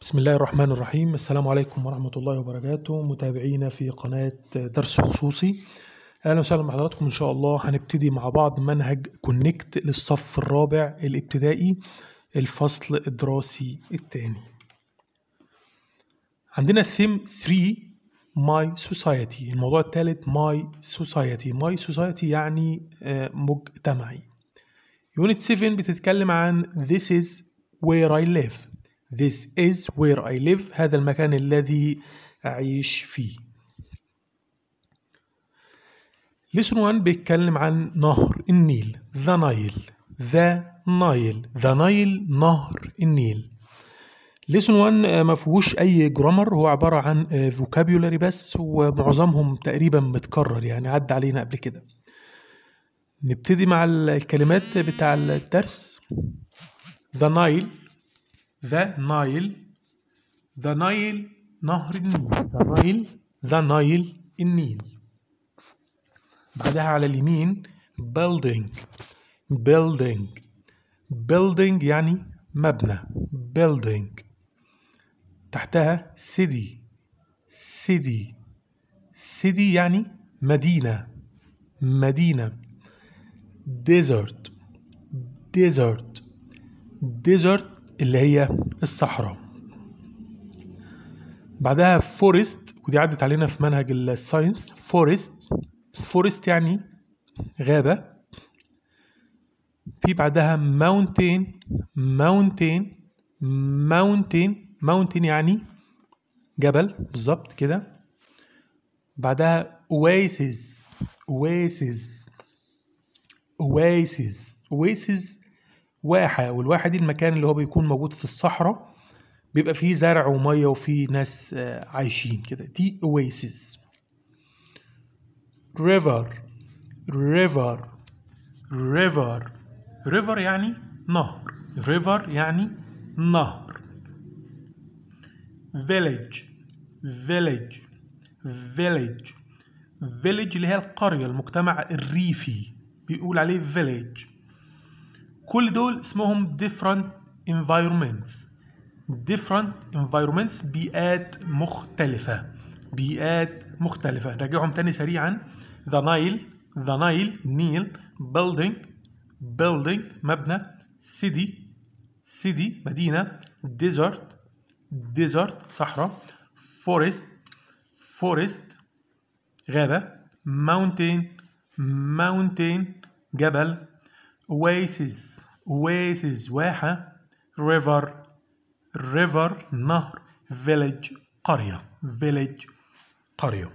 بسم الله الرحمن الرحيم السلام عليكم ورحمة الله وبركاته متابعينا في قناة درس خصوصي أهلا وسهلا بحضراتكم إن شاء الله هنبتدي مع بعض منهج كونكت للصف الرابع الابتدائي الفصل الدراسي الثاني عندنا ثيم 3 ماي سوسايتي الموضوع الثالث ماي سوسايتي ماي سوسايتي يعني آه، مجتمعي يونت 7 بتتكلم عن this is where I live This is where I live هذا المكان الذي أعيش فيه Listen 1 بيتكلم عن نهر النيل The Nile The Nile The Nile نهر النيل ليسون 1 آه، ما فيهوش اي جرامر هو عباره عن آه، vocabulary بس ومعظمهم تقريبا متكرر يعني عدى علينا قبل كده نبتدي مع الكلمات بتاع الدرس The Nile The Nile The Nile نهر النيل The Nile The Nile النيل بعدها على اليمين building building building يعني مبنى building تحتها city city city يعني مدينة مدينة desert desert desert اللي هي الصحراء بعدها فورست ودي عدت علينا في منهج الساينس فورست فورست يعني غابة في بعدها ماونتين ماونتين ماونتين ماونتين يعني جبل بالظبط كده بعدها اويسز اويسز اويسز اويسز واحة والواحة دي المكان اللي هو بيكون موجود في الصحراء بيبقى فيه زرع ومية وفيه ناس آه، عايشين كده دي اويسيز ريفر ريفر ريفر ريفر يعني نهر ريفر يعني نهر فيليج فيليج فيليج فيليج اللي هي القرية المجتمع الريفي بيقول عليه فيليج كل دول اسمهم different environments different environments بيئات مختلفة بيئات مختلفة نراجعهم تاني سريعا the Nile the Nile النيل building building مبنى city city مدينة desert desert صحراء forest forest غابة mountain mountain جبل oasis oasis واحة river river نهر village قرية village قرية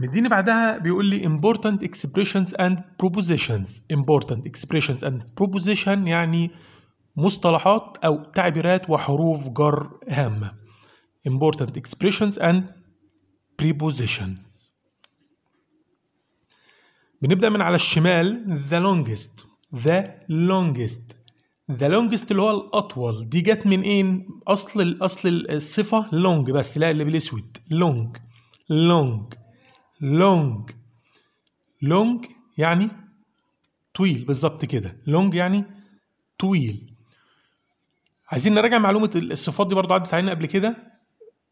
مديني بعدها بيقول لي important expressions and propositions important expressions and proposition يعني مصطلحات أو تعبيرات وحروف جر هامة important expressions and prepositions بنبدأ من على الشمال the longest the longest ذا لونجست اللي هو الاطول دي جت منين إيه؟ اصل الاصل الصفه لونج بس لا اللي بالاسود لونج لونج لونج لونج يعني طويل بالظبط كده لونج يعني طويل عايزين نراجع معلومه الصفات دي برضو عدت علينا قبل كده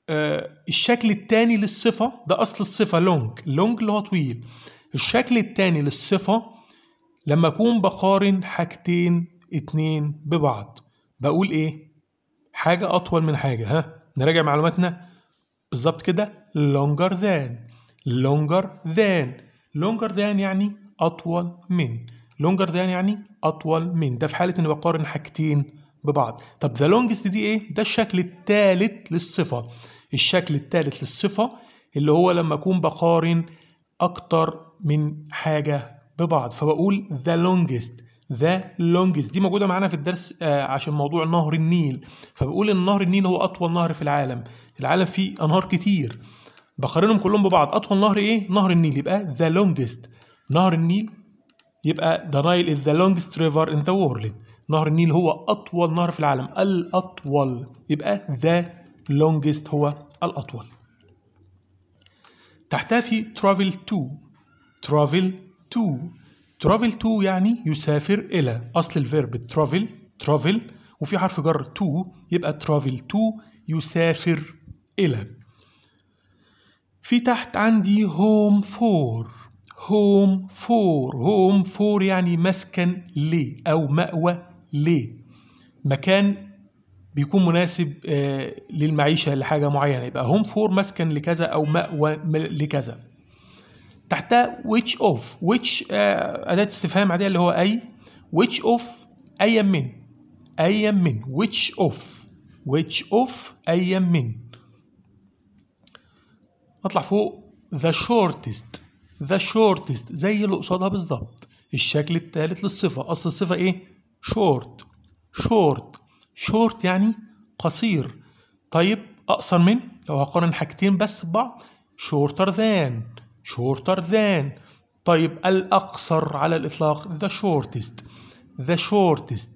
آه الشكل الثاني للصفه ده اصل الصفه لونج لونج اللي هو طويل الشكل التاني للصفة لما أكون بقارن حاجتين اتنين ببعض بقول إيه؟ حاجة أطول من حاجة ها نراجع معلوماتنا بالظبط كده longer than longer than longer than يعني أطول من longer than يعني أطول من ده في حالة إني بقارن حاجتين ببعض طب ذا لونجست دي إيه؟ ده الشكل الثالث للصفة الشكل الثالث للصفة اللي هو لما أكون بقارن أكتر من حاجة ببعض فبقول the longest ذا longest دي موجوده معانا في الدرس آه، عشان موضوع نهر النيل فبقول ان نهر النيل هو اطول نهر في العالم العالم فيه انهار كتير بقارنهم كلهم ببعض اطول نهر ايه نهر النيل يبقى ذا لونجست نهر النيل يبقى ذا نايل is ذا لونجست ريفر ان ذا وورلد نهر النيل هو اطول نهر في العالم الاطول يبقى ذا لونجست هو الاطول تحتفي ترافل 2 travel to travel to يعني يسافر إلى أصل الفيرب travel travel وفي حرف جر to يبقى travel to يسافر إلى في تحت عندي home for home for home for يعني مسكن لي أو مأوى لي مكان بيكون مناسب آه، للمعيشة لحاجة معينة يبقى home for مسكن لكذا أو مأوى لكذا تحتها which of which آه أداة استفهام عادية اللي هو أي which of أيا من أيا من which of which of أيا من نطلع فوق the shortest the shortest زي اللي قصادها بالظبط الشكل الثالث للصفة أصل الصفة إيه short short short يعني قصير طيب أقصر من لو هقارن حاجتين بس ببعض shorter than shorter than طيب الأقصر على الإطلاق the shortest the shortest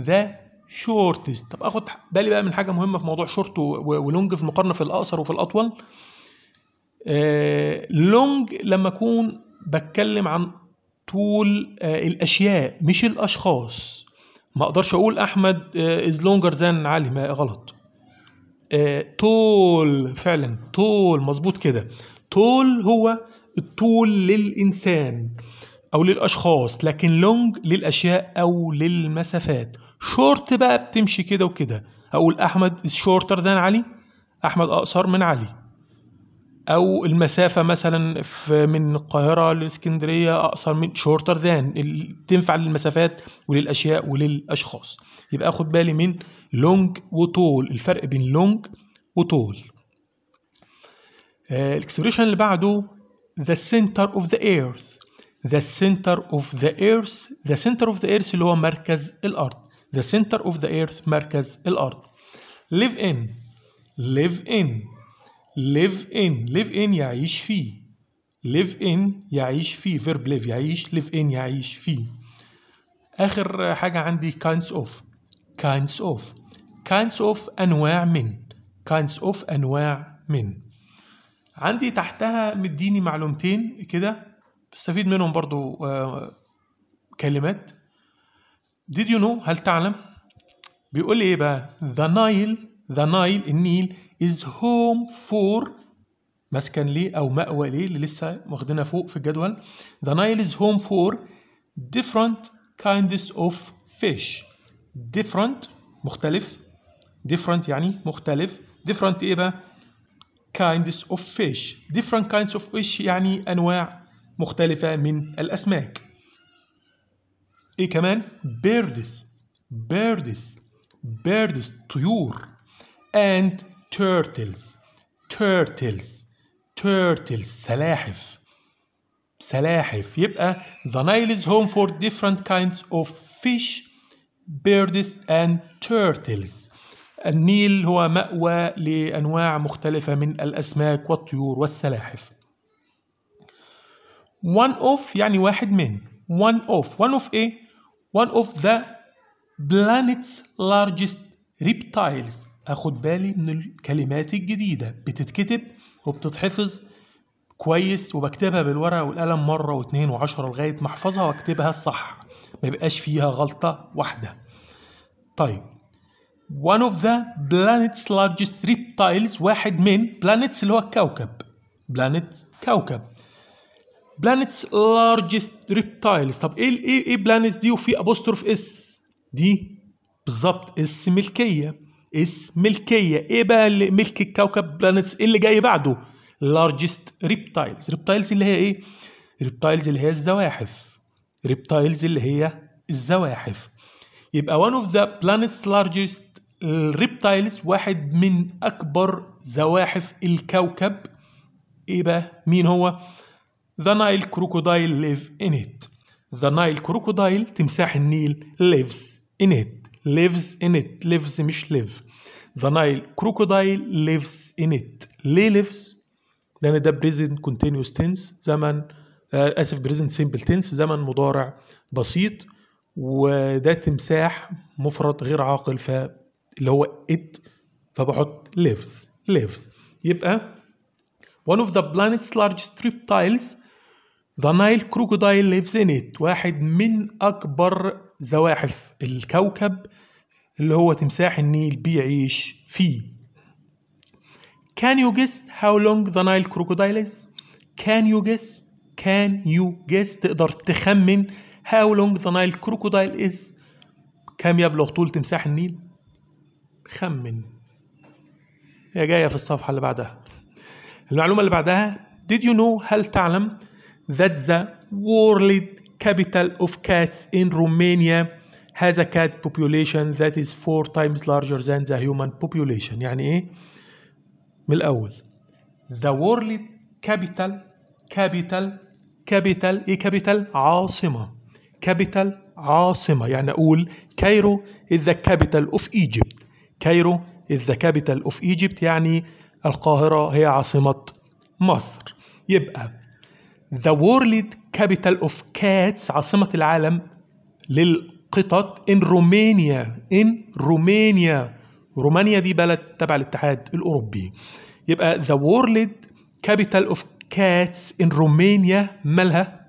the shortest طب اخد بالي بقى من حاجة مهمة في موضوع short ولونج في المقارنة في الأقصر وفي الأطول لونج آه، لما أكون بتكلم عن طول آه، الأشياء مش الأشخاص ما أقدرش أقول أحمد از لونجر ذان علي ما غلط آه، طول فعلا طول مظبوط كده طول هو الطول للإنسان أو للأشخاص لكن لونج للأشياء أو للمسافات شورت بقى بتمشي كده وكده أقول أحمد is shorter than علي أحمد أقصر من علي او المسافه مثلا في من القاهره للإسكندرية اقصر من شورتر ذان تنفع للمسافات وللاشياء وللاشخاص يبقى اخد بالي من لونج وطول الفرق بين لونج وطول الاكسبريشن اللي بعده the center of the earth the center of the earth the center of the earth اللي هو مركز الارض the center of the earth مركز الارض live in live in live in live in يعيش فيه live in يعيش فيه verb live يعيش live in يعيش فيه اخر حاجه عندي kinds of kinds of kinds of انواع من kinds of انواع من عندي تحتها مديني معلومتين كده بستفيد منهم برضو آه، كلمات did you know هل تعلم بيقول لي ايه بقى the Nile the Nile النيل is home for مسكن ليه او مأوى ليه اللي لسه واخدينها فوق في الجدول the Nile is home for different kinds of fish different مختلف different يعني مختلف different ايه بقى kinds of fish different kinds of fish يعني أنواع مختلفة من الأسماك إيه كمان birds birds birds طيور and turtles turtles turtles سلاحف سلاحف يبقى the Nile is home for different kinds of fish birds and turtles النيل هو مأوى لأنواع مختلفة من الأسماك والطيور والسلاحف one of يعني واحد من one of one of ايه one of the planet's largest reptiles اخد بالي من الكلمات الجديدة بتتكتب وبتتحفظ كويس وبكتبها بالورقة والقلم مرة واتنين وعشرة لغاية ما احفظها واكتبها الصح ما يبقاش فيها غلطة واحدة طيب one of the planet's largest reptiles واحد من planets اللي هو الكوكب planet كوكب planet's largest reptiles طب ايه ايه ايه planets دي وفي ابوستروف اس دي بالظبط اس ملكيه اس ملكيه ايه بقى اللي ملك الكوكب planets اللي جاي بعده largest reptiles reptiles اللي هي ايه reptiles اللي هي الزواحف reptiles اللي هي الزواحف يبقى one of the planet's largest الريبتايلز واحد من اكبر زواحف الكوكب ايه بقى مين هو ذا نايل كروكودايل ليف ان ات ذا نايل كروكودايل تمساح النيل ليفز ان ات ليفز ان ات ليفز مش ليف ذا نايل كروكودايل ليفز ان ات ليه ليفز لان ده بريزنت كونتينوس تنس زمن آه، اسف بريزنت سيمبل تنس زمن مضارع بسيط وده تمساح مفرد غير عاقل ف اللي هو it فبحط lives lives يبقى one of the planet's largest reptiles the Nile crocodile lives in it واحد من أكبر زواحف الكوكب اللي هو تمساح النيل بيعيش فيه Can you guess how long the Nile crocodile is? Can you guess? Can you guess? تقدر تخمن how long the Nile crocodile is كم يبلغ طول تمساح النيل خمن هي جاية في الصفحة اللي بعدها المعلومة اللي بعدها Did you know هل تعلم that the world capital of cats in Romania has a cat population that is four times larger than the human population يعني ايه من الاول the world capital capital capital ايه capital عاصمة capital عاصمة يعني اقول كايرو is the capital of Egypt كايرو إذ كابيتال أوف إيجيبت يعني القاهرة هي عاصمة مصر يبقى ذا وورلد كابيتال أوف كاتس عاصمة العالم للقطط إن رومانيا إن رومانيا رومانيا دي بلد تبع الاتحاد الأوروبي يبقى ذا وورلد كابيتال أوف كاتس إن رومانيا مالها؟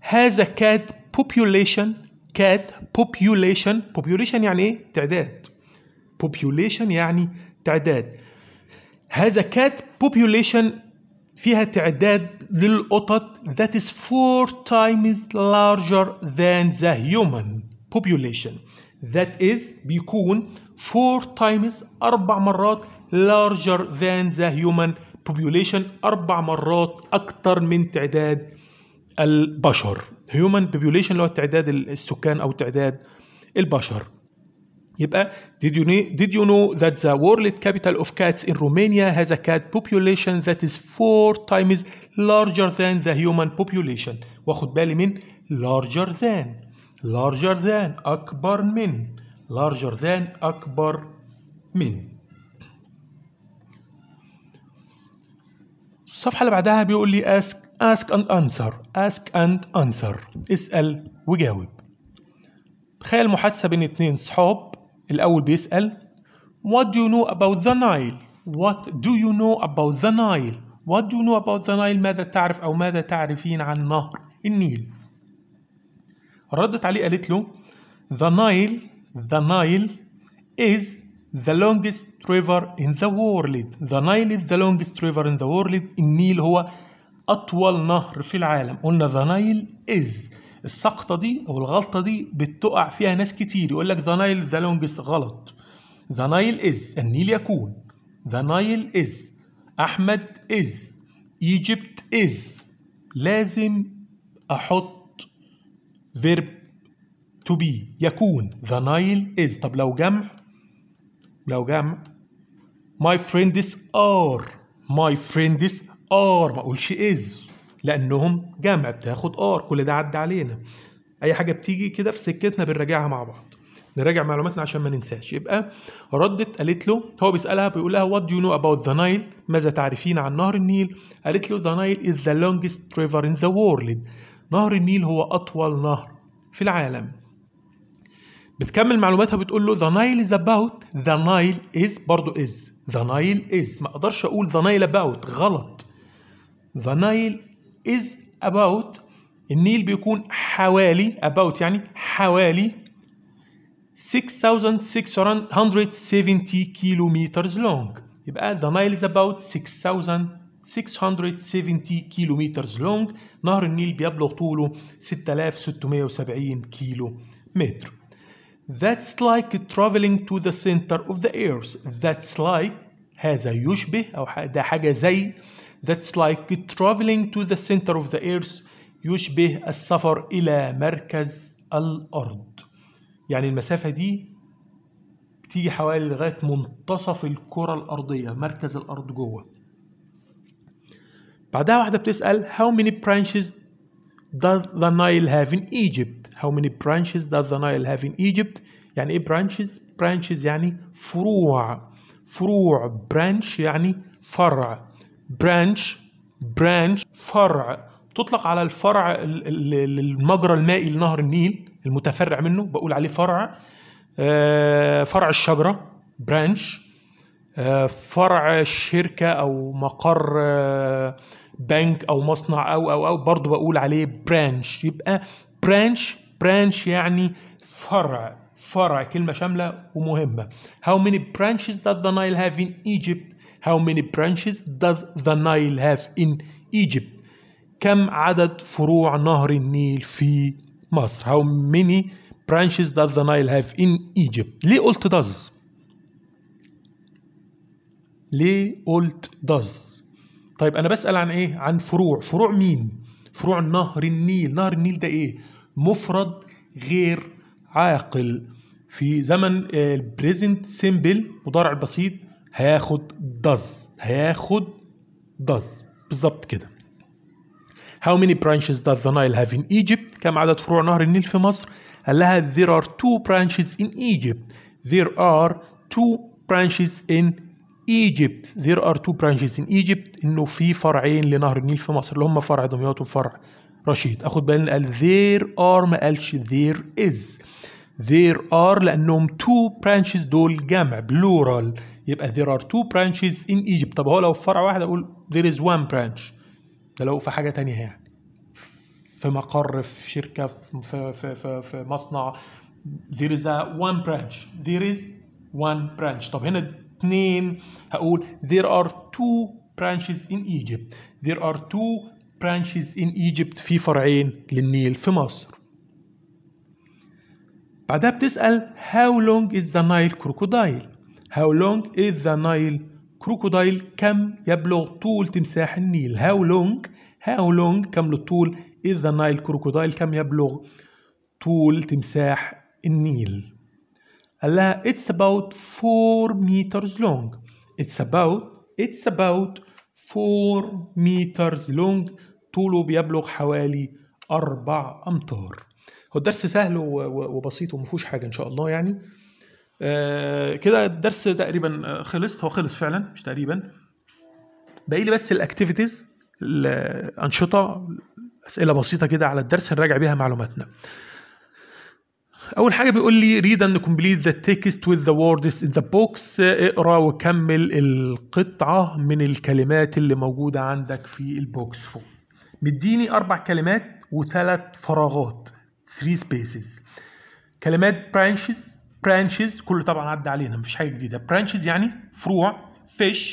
هذا كات بوبيوليشن كات بوبيوليشن بوبيوليشن يعني ايه؟ تعداد population يعني تعداد هذا cat population فيها تعداد للقطط that is four times larger than the human population that is بيكون four times أربع مرات larger than the human population أربع مرات أكتر من تعداد البشر human population اللي هو تعداد السكان أو تعداد البشر يبقى did you, know, did you know that the world capital of cats in Romania has a cat population that is four times larger than the human population واخد بالي من larger than larger than أكبر من larger than أكبر من الصفحة اللي بعدها بيقول لي ask ask and answer ask and answer اسأل وجاوب تخيل محادثة بين اتنين صحاب الأول بيسأل What do you know about the Nile? What do you know about the Nile? What do you know about the Nile? ماذا تعرف أو ماذا تعرفين عن نهر النيل؟ ردت عليه قالت له The Nile, the Nile is the longest river in the world. The Nile is the longest river in the world. النيل هو أطول نهر في العالم. قلنا the Nile is السقطه دي او الغلطه دي بتقع فيها ناس كتير يقول لك ذا نايل ذا لونجست غلط ذا نايل از النيل يكون ذا نايل از احمد از ايجيبت از لازم احط فيرب تو بي يكون ذا نايل از طب لو جمع لو جمع my friends are my friends are ما اقولش is لانهم جامعه بتاخد ار كل ده عدى علينا اي حاجه بتيجي كده في سكتنا بنراجعها مع بعض نراجع معلوماتنا عشان ما ننساش يبقى ردت قالت له هو بيسالها بيقول لها وات دو يو نو اباوت ذا نايل ماذا تعرفين عن نهر النيل قالت له ذا نايل از ذا لونجست ريفر ان ذا وورلد نهر النيل هو اطول نهر في العالم بتكمل معلوماتها بتقول له ذا نايل از اباوت ذا نايل از برضه از ذا نايل از ما اقدرش اقول ذا نايل اباوت غلط ذا نايل is about النيل بيكون حوالي about يعني حوالي 6670 kilometers long يبقى the Nile is about 6670 kilometers long نهر النيل بيبلغ طوله 6670 كيلو متر That's like traveling to the center of the earth That's like هذا يشبه أو ده حاجة زي That's like traveling to the center of the earth يشبه السفر إلى مركز الأرض يعني المسافة دي بتيجي حوالي لغاية منتصف الكرة الأرضية مركز الأرض جوه بعدها واحدة بتسأل How many branches does the Nile have in Egypt? How many branches does the Nile have in Egypt? يعني إيه branches? branches يعني فروع فروع branch يعني فرع برانش برانش فرع تطلق على الفرع المجرى المائي لنهر النيل المتفرع منه بقول عليه فرع آه، فرع الشجره برانش آه، فرع شركه او مقر بنك آه، او مصنع او او او برضه بقول عليه برانش يبقى برانش برانش يعني فرع فرع كلمة شاملة ومهمة How many branches does the Nile have in Egypt How many branches does the Nile have in Egypt? كم عدد فروع نهر النيل في مصر؟ How many branches does the Nile have in Egypt؟ ليه قلت does؟ ليه قلت does؟ طيب أنا بسأل عن إيه؟ عن فروع، فروع مين؟ فروع نهر النيل، نهر النيل ده إيه؟ مفرد غير عاقل في زمن آه، البريزنت سيمبل مضارع البسيط هياخد does هياخد does بالظبط كده How many branches does the Nile have in Egypt؟ كم عدد فروع نهر النيل في مصر؟ قال لها there are two branches in Egypt there are two branches in Egypt there are two branches in Egypt انه في فرعين لنهر النيل في مصر اللي هم فرع دمياط وفرع رشيد اخد بالي قال there are ما قالش there is there are لانهم two branches دول جمع بلورال يبقى there are two branches in Egypt طب هو لو في فرع واحد اقول there is one branch ده لو في حاجه تانية يعني في مقر في شركه في في في, في مصنع there is a one branch there is one branch طب هنا اتنين هقول there are two branches in Egypt there are two branches in Egypt في فرعين للنيل في مصر بعدها بتسأل how long is the Nile crocodile how long is the Nile crocodile كم يبلغ طول تمساح النيل how long how long كم للطول is the Nile crocodile كم يبلغ طول تمساح النيل قال لها it's about 4 meters long it's about it's about 4 meters long طوله بيبلغ حوالي 4 أمتار هو الدرس سهل وبسيط وما فيهوش حاجه ان شاء الله يعني آه، كده الدرس تقريبا آه، خلص هو خلص فعلا مش تقريبا باقي لي بس الاكتيفيتيز الانشطه اسئله بسيطه كده على الدرس نراجع بيها معلوماتنا اول حاجه بيقول لي read and complete the text with the words in the box اقرا وكمل القطعه من الكلمات اللي موجوده عندك في البوكس فوق مديني اربع كلمات وثلاث فراغات 3 spaces كلمات branches branches كله طبعا عدى علينا مفيش حاجه جديده branches يعني فروع fish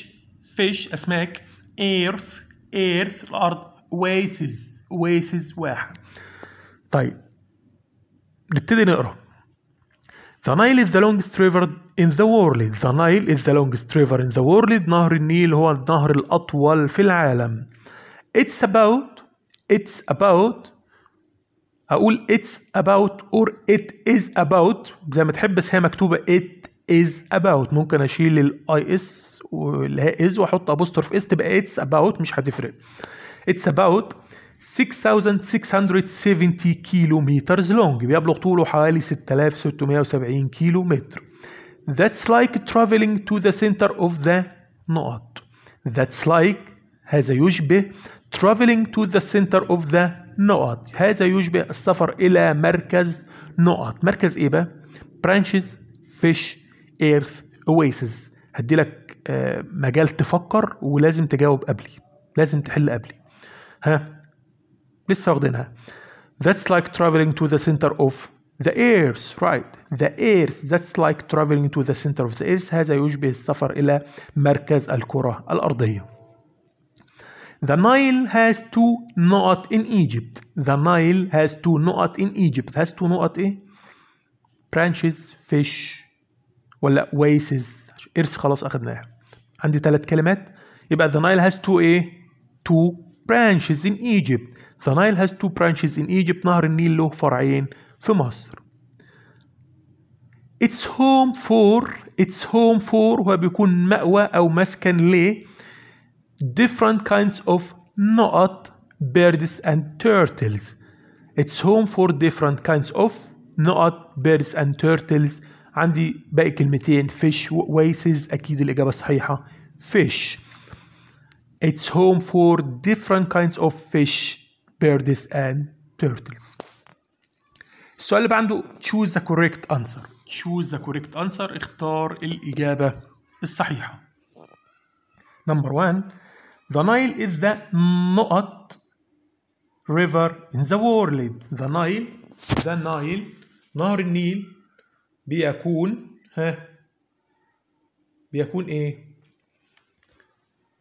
fish اسماك earth earth الارض oasis oasis واحد طيب نبتدي نقرا The Nile is the longest river in the world. The Nile is the longest river in the world. نهر النيل هو النهر الأطول في العالم. It's about it's about اقول اتس اباوت اور ات از اباوت زي ما تحب بس هي مكتوبه ات از اباوت ممكن اشيل الاي اس واللي هي از واحط ابوستروف اس تبقى اتس اباوت مش هتفرق اتس اباوت 6670 كيلومترز لونج بيبلغ طوله حوالي 6670 كيلومتر ذاتس لايك traveling تو ذا سنتر اوف ذا نقط ذاتس لايك هذا يشبه traveling تو ذا سنتر اوف ذا نقط هذا يشبه السفر إلى مركز نقط مركز إيه بقى؟ برانشز فيش ايرث اويسز هدي لك آه، مجال تفكر ولازم تجاوب قبلي لازم تحل قبلي ها لسه واخدينها That's like traveling to the center of the earth right the earth that's like traveling to the center of the earth هذا يشبه السفر إلى مركز الكرة الأرضية The Nile has two نقط in Egypt. The Nile has two نقط in Egypt. Has two نقط ايه؟ Branches, fish ولا oasis إرث خلاص أخدناها. عندي ثلاث كلمات يبقى The Nile has two ايه؟ two branches in Egypt. The Nile has two branches in Egypt. نهر النيل له فرعين في مصر. It's home for it's home for هو بيكون مأوى أو مسكن ليه؟ different kinds of not birds and turtles. It's home for different kinds of noat birds and turtles عندي باقي كلمتين fish وaces أكيد الإجابة الصحيحة fish It's home for different kinds of fish birds and turtles السؤال اللي عنده choose the correct answer choose the correct answer اختار الإجابة الصحيحة Number one The Nile is the نقط river in the world The Nile The Nile نهر النيل بيكون ها بيكون ايه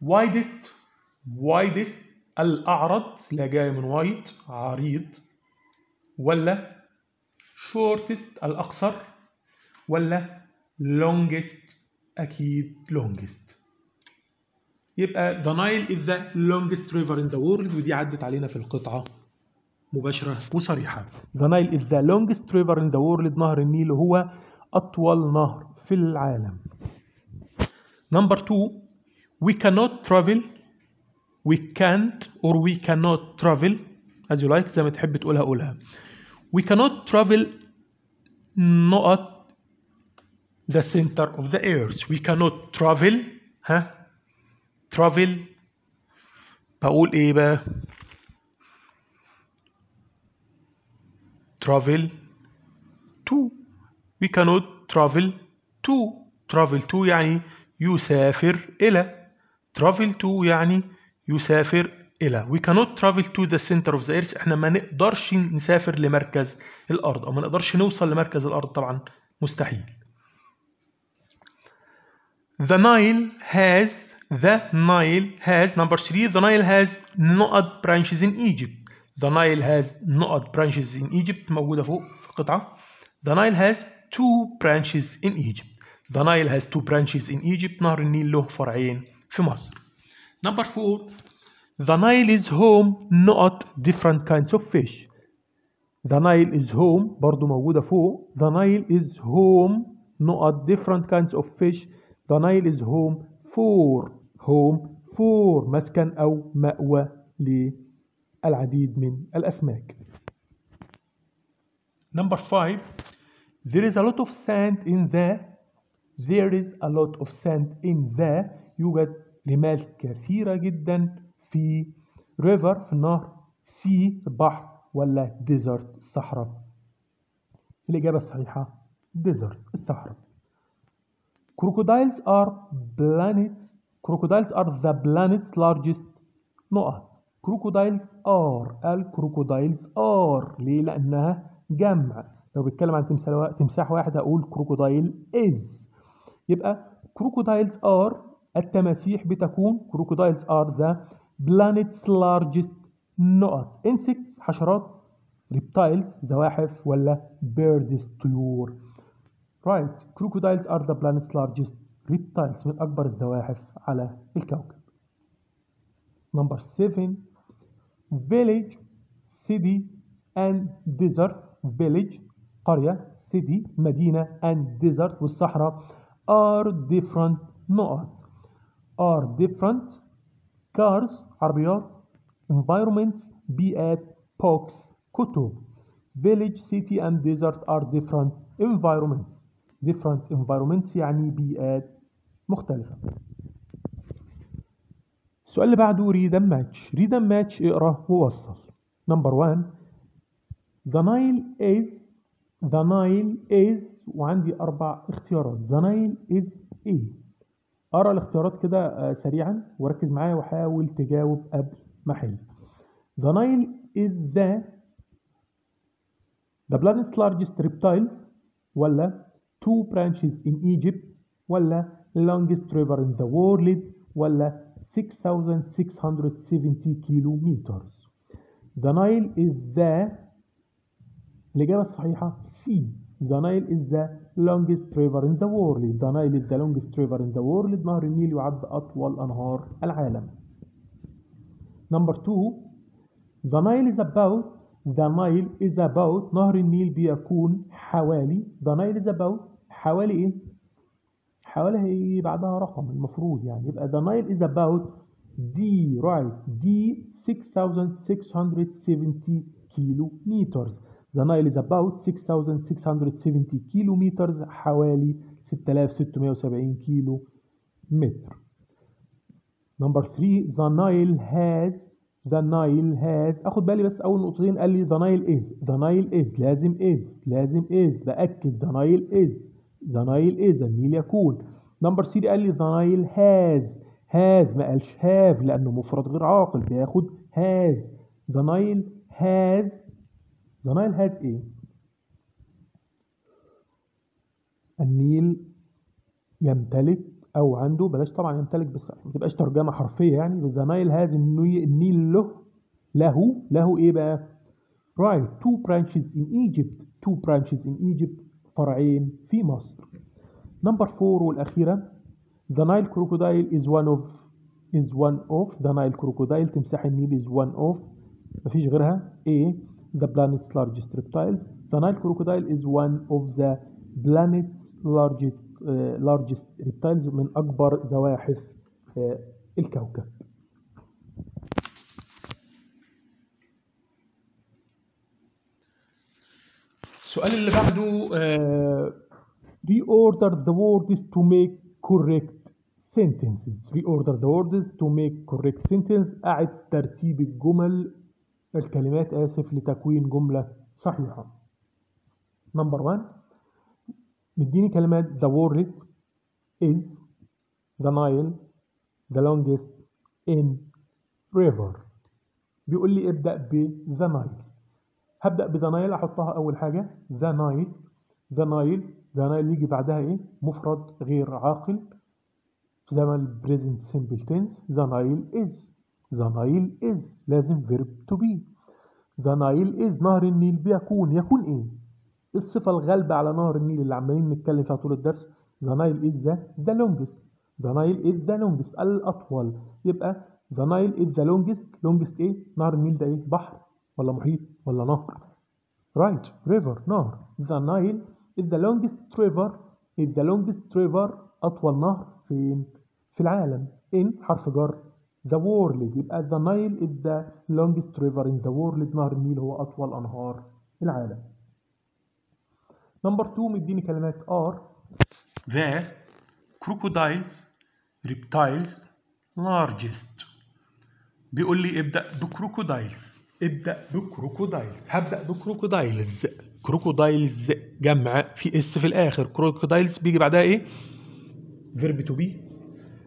widest widest الأعرض لا جاي من وايد عريض ولا shortest الأقصر ولا longest أكيد longest يبقى the Nile is the longest river in the world ودي عدت علينا في القطعه مباشره وصريحه the Nile is the longest river in the world نهر النيل هو اطول نهر في العالم number two we cannot travel we can't or we cannot travel as you like زي ما تحب تقولها قولها we cannot travel not the center of the earth we cannot travel ها ترافل بقول ايه بقى travel to we cannot travel to travel to يعني يسافر إلى travel to يعني يسافر إلى we cannot travel to the center of the earth احنا ما نقدرش نسافر لمركز الأرض أو ما نقدرش نوصل لمركز الأرض طبعا مستحيل The Nile has The Nile has, number three, the Nile has نقط branches in Egypt. The Nile has نقط branches in Egypt موجودة فوق في القطعة. The Nile has two branches in Egypt. The Nile has two branches in Egypt. نهر النيل له فرعين في مصر. Number four, the Nile is home not different kinds of fish. The Nile is home برضو موجودة فوق. The Nile is home not different kinds of fish. The Nile is home for هوم فور مسكن أو مأوى للعديد من الأسماك نمبر 5 There is a lot of sand in the There is a lot of sand in the يوجد رمال كثيرة جدا في river في النهر سي البحر ولا ديزرت الصحراء الإجابة الصحيحة ديزرت الصحراء Crocodiles are planets crocodiles are the planet's largest نقط crocodiles are الكروكودايلز are ليه لأنها جمع لو بتكلم عن تمساح واحد هقول كروكودايل is يبقى crocodiles are التماسيح بتكون crocodiles are the planet's largest نقط insects حشرات reptiles زواحف ولا birds طيور right crocodiles are the planet's largest الكريت تايلز من أكبر الزواحف على الكوكب نمبر 7 village city and desert village قرية city مدينة and desert والصحراء are different نقط are different cars عربيات environments بيئات books كتب village city and desert are different environments different environments يعني بيئات مختلفة السؤال اللي بعده match ماتش and ماتش اقرا ووصل نمبر 1 ذا نايل از ذا نايل از وعندي اربع اختيارات ذا نايل از ايه اقرا الاختيارات كده آه، سريعا وركز معايا وحاول تجاوب قبل ما احل ذا نايل از ذا the planet's largest reptiles ولا two branches in Egypt ولا longest river in the world ولا 6670 كيلو متر The Nile is the الإجابة الصحيحة C The Nile is the longest river in the world The Nile is the longest river in the world نهر النيل يعد أطول أنهار العالم Number 2 The Nile is about The Nile is about نهر النيل بيكون حوالي The Nile is about حوالي إيه؟ حواليها بعدها رقم المفروض يعني يبقى the Nile is about D right D 6670 كيلو مترز The Nile is about 6670 كيلو مترز حوالي 6670 كيلو متر Number 3 The Nile has The Nile has اخد بالي بس اول نقطتين قال لي The Nile is The Nile is لازم is لازم is بأكد The Nile is زنايل از النيل يكون نمبر سي قال لي زنايل هاز هاز ما قالش هاف لانه مفرد غير عاقل بياخد هاز زنايل هاز زنايل هاز ايه النيل يمتلك او عنده بلاش طبعا يمتلك بس ما تبقاش ترجمه حرفيه يعني نايل هاز النيل له له له ايه بقى right two branches in Egypt two branches in Egypt فرعين في مصر نمبر فور والأخيرة The Nile crocodile is one of is one of The Nile crocodile تمساح النيل is one of مفيش غيرها A The planet's largest reptiles The Nile crocodile is one of the planet's largest uh, largest reptiles من أكبر زواحف uh, الكوكب السؤال اللي بعده reorder the words to make correct sentences reorder the words to make correct sentences أعد ترتيب الجمل الكلمات آسف لتكوين جملة صحيحة نمبر 1 مديني كلمات the word is the Nile the longest in river بيقول لي ابدأ ب the Nile هبدأ بذا نايل أحطها أول حاجة ذا نايل ذا نايل ذا نايل يجي بعدها إيه مفرد غير عاقل زي ما البريزنت سيمبل تنس ذا نايل إز ذا نايل إز لازم فيرب تو بي ذا نايل إز نهر النيل بيكون يكون إيه الصفة الغالبة على نهر النيل اللي عمالين نتكلم فيها طول الدرس ذا نايل إز ذا ذا لونجست ذا نايل إز ذا لونجست الأطول يبقى ذا نايل إز ذا لونجست لونجست إيه نهر النيل ده إيه بحر ولا محيط ولا نهر right river نهر the Nile is the longest river is the longest river أطول نهر فين في العالم in حرف جر the world يبقى the Nile is the longest river in the world نهر النيل هو أطول أنهار العالم number 2 مديني كلمات are the crocodiles reptiles largest بيقول لي ابدأ بكروكودايلز ابدأ بكروكودايلز هبدأ بكروكودايلز كروكودايلز جمع في اس في الاخر كروكودايلز بيجي بعدها ايه فيرب تو بي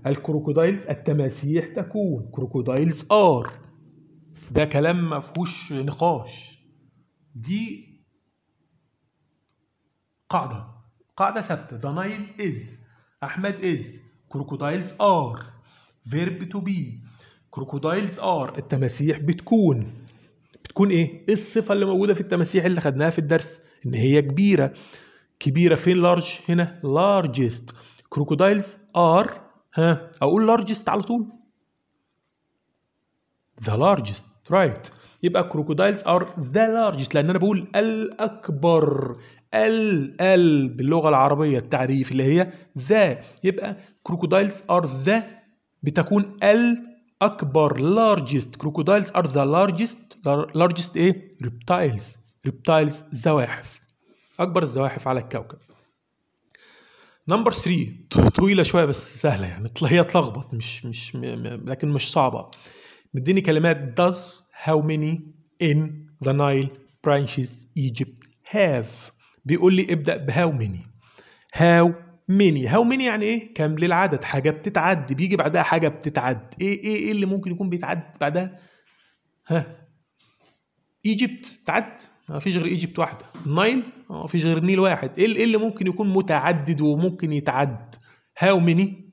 الكروكودايلز التماسيح تكون كروكودايلز ار ده كلام ما فيهوش نقاش دي قاعده قاعده ثابته ذا نايل از احمد از كروكودايلز ار فيرب تو بي كروكودايلز ار التماسيح بتكون تكون إيه؟, ايه الصفه اللي موجوده في التماسيح اللي خدناها في الدرس ان هي كبيره كبيره فين لارج هنا لارجست كروكودايلز ار ها اقول لارجست على طول ذا لارجست رايت يبقى كروكودايلز ار ذا لارجست لان انا بقول الاكبر ال ال باللغه العربيه التعريف اللي هي ذا يبقى كروكودايلز ار ذا بتكون ال اكبر لارجست كروكودايلز ار ذا لارجست لارجست ايه ريبتايلز ريبتايلز زواحف اكبر الزواحف على الكوكب نمبر 3 طويله شويه بس سهله يعني هي تلخبط مش مش م لكن مش صعبه مديني كلمات does how many in the Nile branches Egypt have بيقول لي ابدا بهاو many how ميني هاو ميني يعني ايه كم للعدد حاجه بتتعد بيجي بعدها حاجه بتتعد ايه ايه ايه اللي ممكن يكون بيتعد بعدها ها ايجيبت تعد ما فيش غير ايجيبت واحده النيل آه، ما فيش غير النيل واحد إيه, ايه اللي ممكن يكون متعدد وممكن يتعد هاو ميني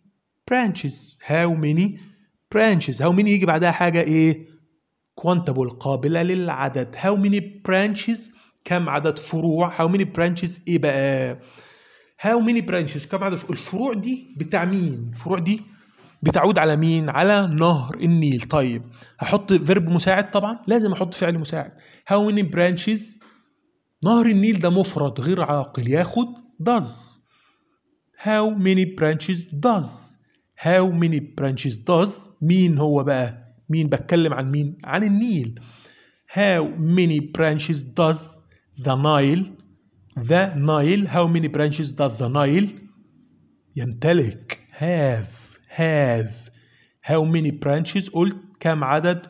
برانشز هاو ميني برانشز هاو ميني يجي بعدها حاجه ايه كوانتابل قابله للعدد هاو ميني برانشز كم عدد فروع هاو ميني برانشز ايه بقى هاو ميني برانشز كم عدد الفروع دي بتاع مين الفروع دي بتعود على مين على نهر النيل طيب هحط فيرب مساعد طبعا لازم احط فعل مساعد هاو ميني برانشز نهر النيل ده مفرد غير عاقل ياخد does how many branches does how many branches does مين هو بقى مين بتكلم عن مين عن النيل how many branches does the Nile The Nile how many branches does the Nile يمتلك has has how many branches قلت كم عدد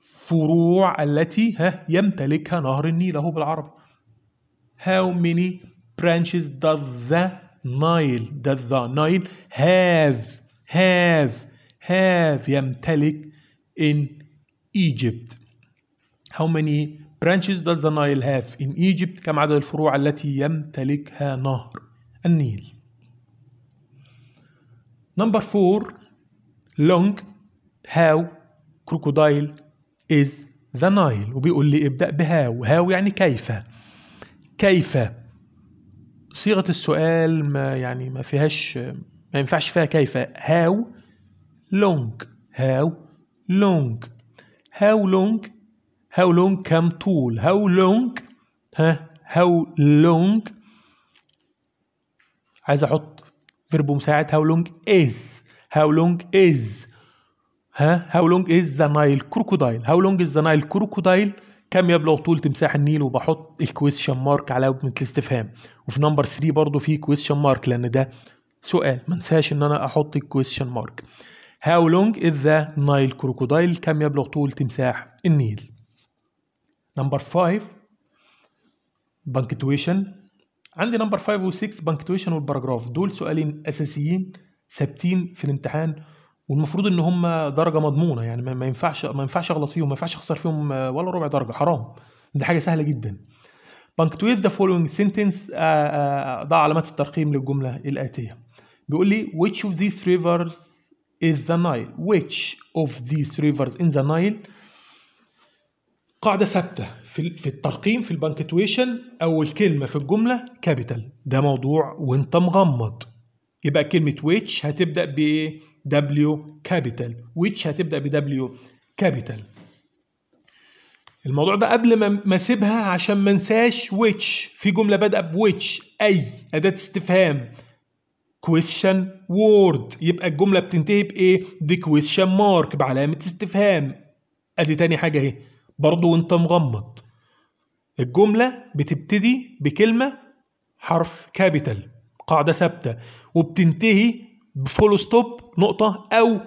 فروع التي ها يمتلكها نهر النيل اهو بالعربي how many branches does the Nile does the Nile has has have يمتلك in Egypt how many Branches does the Nile have in Egypt كم عدد الفروع التي يمتلكها نهر النيل Number 4 long how crocodile is the Nile وبيقول لي ابدأ بهاو هاو يعني كيف كيف صيغة السؤال ما يعني ما فيهاش ما ينفعش فيها كيف هاو long هاو long هاو long how long كم طول how long ها how long عايز احط فيرب مساعد how long is how long is ها how long is the Nile كروكودايل how long is the Nile كروكودايل كم يبلغ طول تمساح النيل وبحط الكويشن مارك على ابنة الاستفهام وفي نمبر 3 برضه في كويشن مارك لان ده سؤال ما انساش ان انا احط الكويشن مارك How long is the Nile كروكودايل كم يبلغ طول تمساح النيل نمبر 5 بنكتويشن عندي نمبر 5 و6 بنكتويشن والباراجراف دول سؤالين اساسيين ثابتين في الامتحان والمفروض ان هم درجه مضمونه يعني ما ينفعش ما ينفعش اغلط فيهم ما ينفعش اخسر فيهم آه، ولا ربع درجه حرام دي حاجه سهله جدا بنكتويت ذا فولوينج سنتنس ضع علامات الترقيم للجمله الاتيه بيقول لي which of these rivers is the Nile which of these rivers in the Nile قاعده ثابته في في الترقيم في البنكتويشن اول كلمه في الجمله كابيتال ده موضوع وانت مغمض يبقى كلمه ويتش هتبدا بايه دبليو كابيتال ويتش هتبدا بدبليو كابيتال الموضوع ده قبل ما اسيبها عشان ما انساش ويتش في جمله بادئه بويتش اي اداه استفهام question word يبقى الجمله بتنتهي بايه دي question بعلامه استفهام ادي تاني حاجه اهي برضو وانت مغمض الجملة بتبتدي بكلمة حرف كابيتال قاعدة ثابتة وبتنتهي بفول ستوب نقطة أو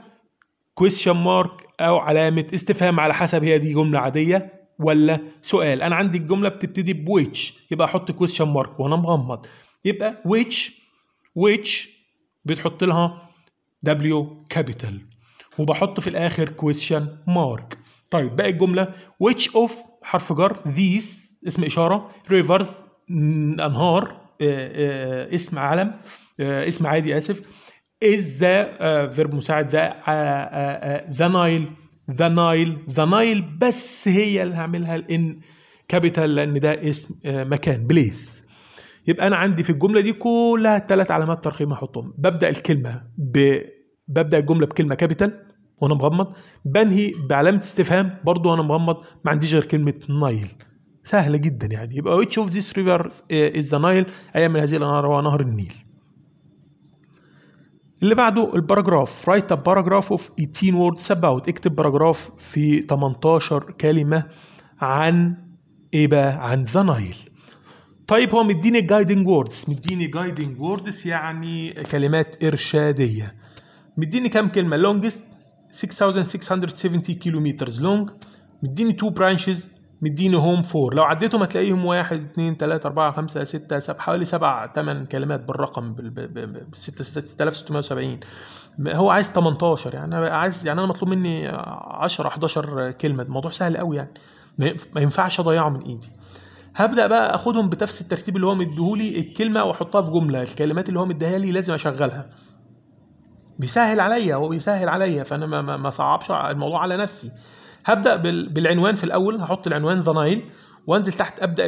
كويشن مارك أو علامة استفهام على حسب هي دي جملة عادية ولا سؤال أنا عندي الجملة بتبتدي بويتش يبقى أحط كويشن مارك وأنا مغمض يبقى which which بتحط لها دبليو كابيتال وبحط في الآخر كويشن مارك طيب باقي الجمله which of حرف جر these اسم اشاره rivers انهار آه، آه، اسم علم آه، اسم عادي اسف is ذا فيرب مساعد ذا ذا نايل ذا نايل ذا نايل بس هي اللي هعملها الان كابيتال لان ده اسم مكان بليس يبقى انا عندي في الجمله دي كلها ثلاث علامات ترقيم هحطهم ببدا الكلمه ب... ببدا الجمله بكلمه كابيتال وانا مغمض بنهي بعلامه استفهام برضو وانا مغمض ما عنديش غير كلمه نايل سهله جدا يعني يبقى ويتش اوف ذيس ريفر از ذا نايل اي من هذه الانهار هو نهر النيل اللي بعده الباراجراف رايت ا باراجراف اوف 18 ووردز اباوت اكتب باراجراف في 18 كلمه عن ايه بقى عن ذا نايل طيب هو مديني جايدنج ووردز مديني جايدنج ووردز يعني كلمات ارشاديه مديني كام كلمه لونجست 6670 كيلومتر لونج مديني 2 برانشز مديني هوم 4 لو عديتهم هتلاقيهم 1 2 3 4 5 6 7 حوالي 7 8 كلمات بالرقم ب 6670 هو عايز 18 يعني انا عايز يعني انا مطلوب مني 10 11 كلمه الموضوع سهل قوي يعني ما ينفعش اضيعه من ايدي هبدا بقى اخدهم بنفس الترتيب اللي هو مديهولي الكلمه واحطها في جمله الكلمات اللي هو مديها لي لازم اشغلها بيسهل عليا هو بيسهل عليا فانا ما, ما صعبش الموضوع على نفسي هبدا بالعنوان في الاول هحط العنوان ذا نايل وانزل تحت ابدا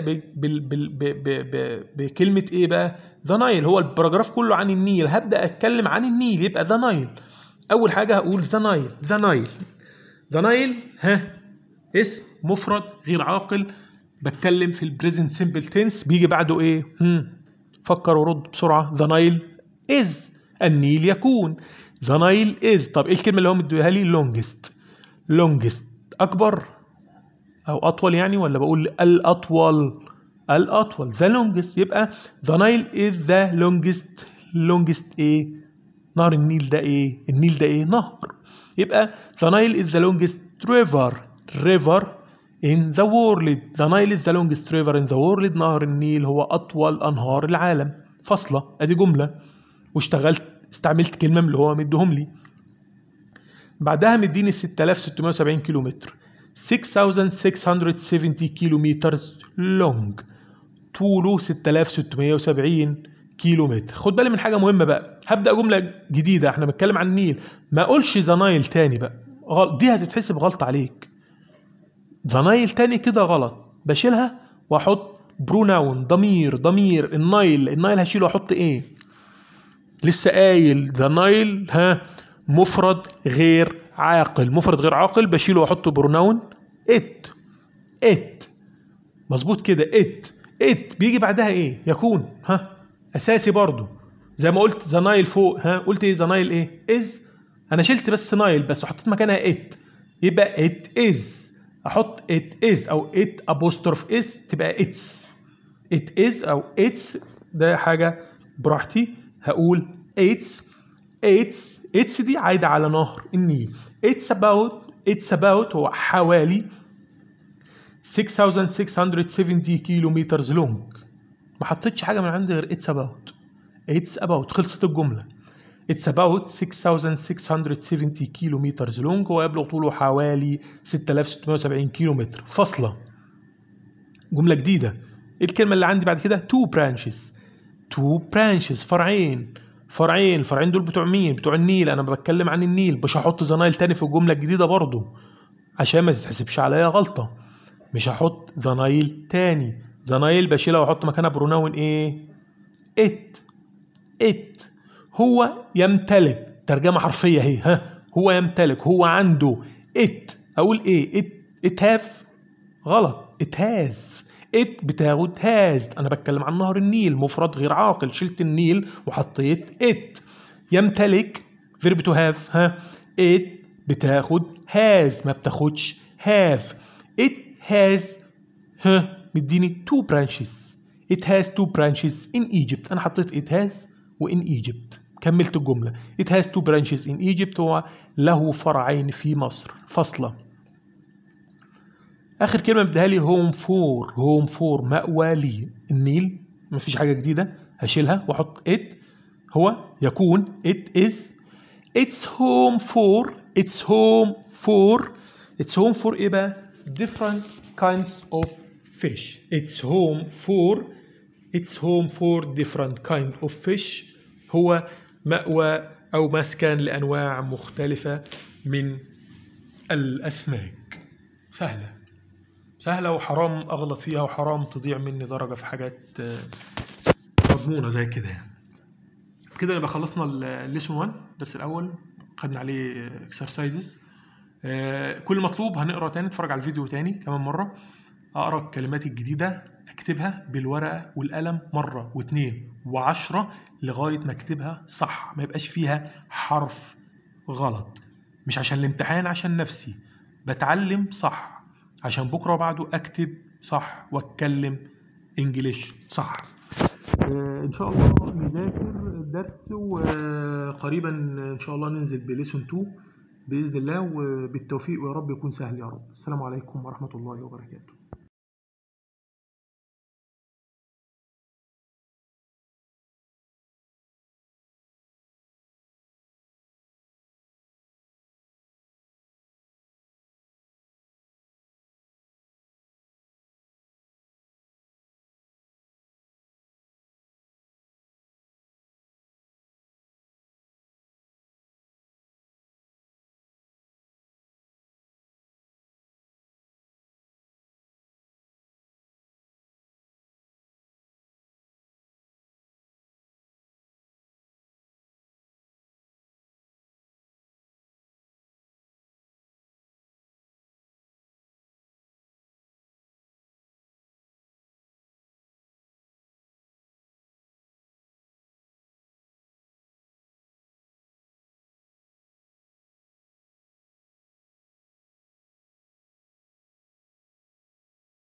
بكلمه ايه بقى ذا نايل هو الباراجراف كله عن النيل هبدا اتكلم عن النيل يبقى ذا نايل اول حاجه هقول ذا نايل ذا نايل ذا نايل ها اسم مفرد غير عاقل بتكلم في البريزنت سيمبل تنس بيجي بعده ايه هم. فكر ورد بسرعه ذا نايل از النيل يكون ذا نايل از طب ايه الكلمه اللي هو مديها لي لونجست لونجست اكبر او اطول يعني ولا بقول الاطول الاطول ذا لونجست يبقى ذا نايل از ذا لونجست لونجست ايه نهر النيل ده ايه النيل ده ايه نهر يبقى ذا نايل از ذا لونجست ريفر ريفر in the world the Nile is the longest river in the world نهر النيل هو أطول أنهار العالم فصلة أدي جملة واشتغلت استعملت كلمه من اللي هو مديهم لي بعدها مديني 6670 كيلو متر 6670 كيلو لونج طوله 6670 كيلو متر خد بالي من حاجه مهمه بقى هبدا جمله جديده احنا بنتكلم عن النيل ما اقولش ذا نايل تاني بقى دي هتتحسب غلط عليك ذا نايل تاني كده غلط بشيلها واحط بروناون ضمير ضمير النايل النايل هشيله واحط ايه لسه قايل ذا نايل ها مفرد غير عاقل مفرد غير عاقل بشيله واحطه بروناون ات ات مظبوط كده ات ات بيجي بعدها ايه يكون ها اساسي برضو زي ما قلت ذا نايل فوق ها قلت ايه ذا نايل ايه از انا شلت بس نايل بس وحطيت مكانها ات يبقى ات از احط ات از او ات ابوستروف از تبقى اتس ات از او اتس ده حاجه براحتي هقول it's it's it's دي عايدة على نهر النيل it's about it's about هو حوالي 6670 كيلومترز لونج ما حطيتش حاجة من عندي غير it's about it's about خلصت الجملة it's about 6670 كيلومترز لونج لونج ويبلغ طوله حوالي 6670 كيلومتر فاصلة جملة جديدة إيه الكلمة اللي عندي بعد كده two branches تو برانشز فرعين فرعين الفرعين دول بتوع مين بتوع النيل انا بتكلم عن النيل مش هحط ذا تاني في الجمله الجديده برضو عشان ما تتحسبش عليا غلطه مش هحط ذا تاني ذا بشيلها واحط مكانها بروناون ايه ات ات هو يمتلك ترجمه حرفيه اهي ها هو يمتلك هو عنده ات اقول ايه ات ات هاف غلط ات هاز ات بتاخد هاز انا بتكلم عن نهر النيل مفرد غير عاقل شلت النيل وحطيت ات يمتلك فيرب تو هاف ها ات بتاخد هاز ما بتاخدش هاف ات هاز ها مديني تو برانشز it has two branches in Egypt انا حطيت it has وان Egypt كملت الجملة it has two branches in Egypt هو له فرعين في مصر فصله اخر كلمه مديها لي هوم فور هوم فور ماوى لي النيل مفيش حاجه جديده هشيلها واحط ات هو يكون ات از اتس هوم فور اتس هوم فور اتس هوم فور ايه بقى different kinds of fish اتس هوم فور اتس هوم فور different kind of fish هو مأوى أو مسكن لأنواع مختلفة من الأسماك سهلة سهلة وحرام أغلط فيها وحرام تضيع مني درجة في حاجات آه، مضمونة زي كده يعني كده يبقى خلصنا الليسون 1 الدرس الأول خدنا عليه اكسرسايزز آه، كل مطلوب هنقرا تاني نتفرج على الفيديو تاني كمان مرة أقرا الكلمات الجديدة أكتبها بالورقة والقلم مرة واتنين وعشرة لغاية ما أكتبها صح ما يبقاش فيها حرف غلط مش عشان الامتحان عشان نفسي بتعلم صح عشان بكره بعده اكتب صح واتكلم انجليش صح آه، ان شاء الله نذاكر الدرس وقريبا ان شاء الله ننزل بليسون 2 باذن الله وبالتوفيق ويا رب يكون سهل يا رب السلام عليكم ورحمه الله وبركاته